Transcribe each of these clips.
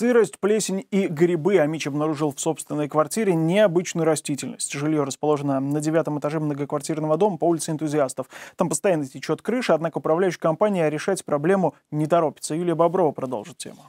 Сырость, плесень и грибы Амич обнаружил в собственной квартире необычную растительность. Жилье расположено на девятом этаже многоквартирного дома по улице энтузиастов. Там постоянно течет крыша, однако управляющая компания решать проблему не торопится. Юлия Боброва продолжит тему.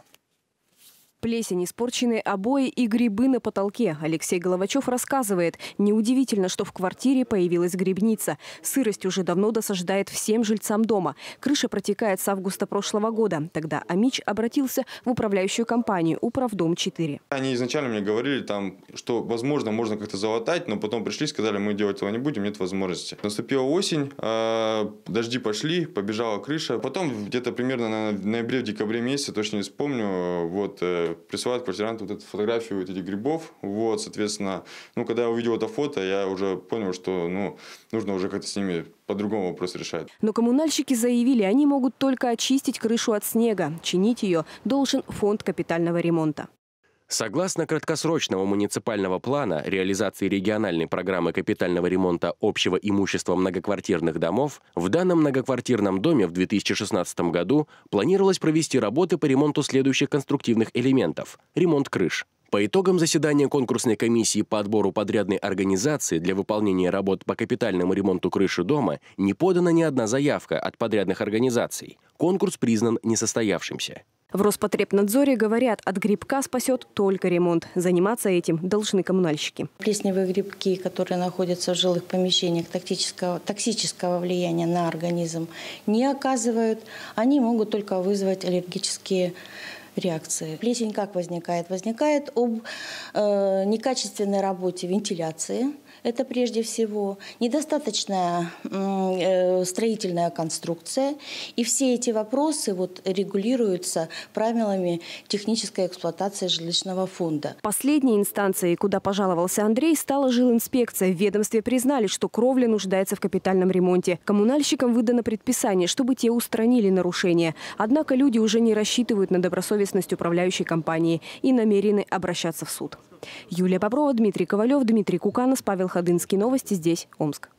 Плесень, испорченные обои и грибы на потолке. Алексей Головачев рассказывает, неудивительно, что в квартире появилась грибница. Сырость уже давно досаждает всем жильцам дома. Крыша протекает с августа прошлого года. Тогда Амич обратился в управляющую компанию «Управдом-4». Они изначально мне говорили, там, что, возможно, можно как-то залатать, но потом пришли, сказали, мы делать этого не будем, нет возможности. Наступила осень, а, дожди пошли, побежала крыша. Потом где-то примерно на ноябре-декабре месяце, точно не вспомню, вот э, присылают квартиранту вот эту фотографию вот этих грибов. Вот, соответственно, ну, когда я увидел это фото, я уже понял, что ну, нужно уже как-то с ними по-другому вопрос решать. Но коммунальщики заявили, они могут только очистить крышу от снега. Чинить ее должен фонд капитального ремонта. Согласно краткосрочного муниципального плана реализации региональной программы капитального ремонта общего имущества многоквартирных домов, в данном многоквартирном доме в 2016 году планировалось провести работы по ремонту следующих конструктивных элементов – ремонт крыш, по итогам заседания конкурсной комиссии по отбору подрядной организации для выполнения работ по капитальному ремонту крыши дома не подана ни одна заявка от подрядных организаций. Конкурс признан несостоявшимся. В Роспотребнадзоре говорят, от грибка спасет только ремонт. Заниматься этим должны коммунальщики. Плесневые грибки, которые находятся в жилых помещениях, токсического, токсического влияния на организм не оказывают. Они могут только вызвать аллергические реакции. Плесень как возникает? Возникает об э, некачественной работе вентиляции, это прежде всего недостаточная э, строительная конструкция. И все эти вопросы вот регулируются правилами технической эксплуатации жилищного фонда. Последней инстанцией, куда пожаловался Андрей, стала жилинспекция. В ведомстве признали, что кровля нуждается в капитальном ремонте. Коммунальщикам выдано предписание, чтобы те устранили нарушения. Однако люди уже не рассчитывают на добросовестность управляющей компании и намерены обращаться в суд. Юлия Боброва, Дмитрий Ковалев, Дмитрий Куканов, Павел Ходынский. Новости здесь, Омск.